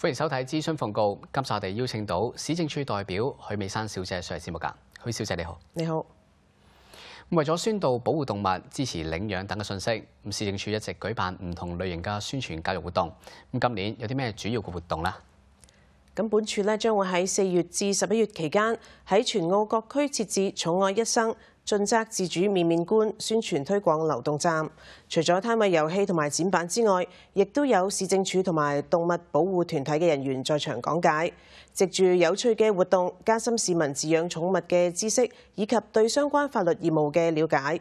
欢迎收睇《諮詢奉告》。今集我哋邀請到市政處代表許美珊小姐上嚟節目噶。許小姐你好，你好。為咗宣導保護動物、支持領養等嘅信息，咁市政處一直舉辦唔同類型嘅宣傳教育活動。咁今年有啲咩主要嘅活動咧？咁本處咧將會喺四月至十一月期間喺全澳各區設置「寵愛一生」。盡責自主面面觀，宣傳推廣流動站。除咗攤位遊戲同埋展板之外，亦都有市政署同埋動物保護團體嘅人員在場講解，藉住有趣嘅活動，加深市民飼養寵物嘅知識，以及對相關法律義務嘅了解。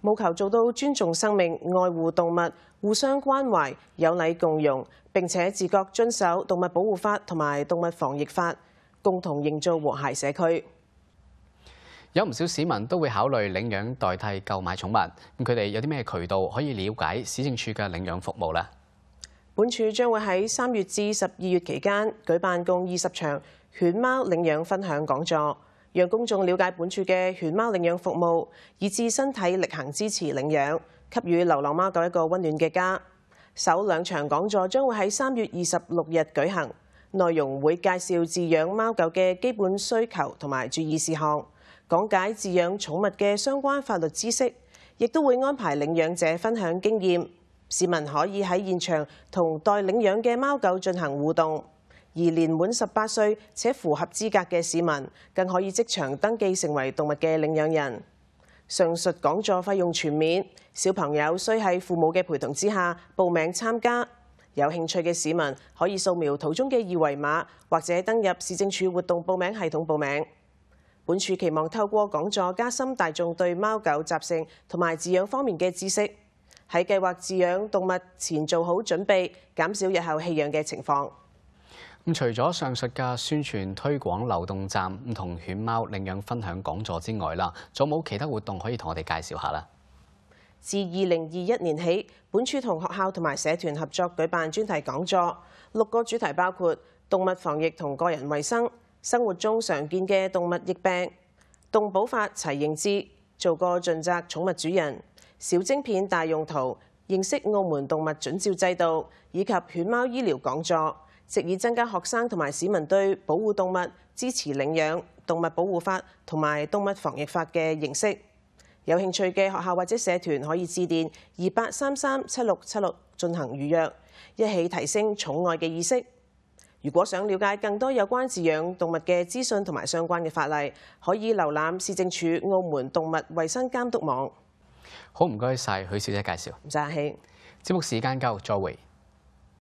務求做到尊重生命、愛護動物、互相關懷、有禮共融，並且自覺遵守動物保護法同埋動物防疫法，共同營造和諧社區。有唔少市民都會考慮領養代替購買寵物，咁佢哋有啲咩渠道可以了解市政處嘅領養服務呢？本處將會喺三月至十二月期間舉辦共二十場犬貓領養分享講座，讓公眾了解本處嘅犬貓領養服務，以自身體力行支持領養，給予流浪貓狗一個温暖嘅家。首兩場講座將會喺三月二十六日舉行，內容會介紹飼養貓狗嘅基本需求同埋注意事項。講解飼養寵物嘅相關法律知識，亦都會安排領養者分享經驗。市民可以喺現場同待領養嘅貓狗進行互動，而年滿十八歲且符合資格嘅市民更可以即場登記成為動物嘅領養人。上述講座費用全免，小朋友需喺父母嘅陪同之下報名參加。有興趣嘅市民可以掃描圖中嘅二維碼，或者登入市政署活動報名系統報名。本處期望透過講座加深大眾對貓狗習性同埋飼養方面嘅知識，喺計劃飼養動物前做好準備，減少日後棄養嘅情況。咁除咗上述嘅宣傳推廣流動站唔同犬貓領養分享講座之外啦，仲冇其他活動可以同我哋介紹下啦。自二零二一年起，本處同學校同埋社團合作舉辦專題講座，六個主題包括動物防疫同個人衛生。生活中常見嘅動物疫病，動保法齊認知，做過盡責寵物主人。小晶片大用途，認識澳門動物準照制度，以及犬貓醫療講座，藉以增加學生同埋市民對保護動物、支持領養、動物保護法同埋動物防疫法嘅認識。有興趣嘅學校或者社團可以致電二八三三七六七六進行預約，一起提升寵愛嘅意識。如果想了解更多有關飼養動物嘅資訊同埋相關嘅法例，可以瀏覽市政署澳門動物衞生監督網。好，唔該晒許小姐介紹。唔使客氣。節目時間夠，再會。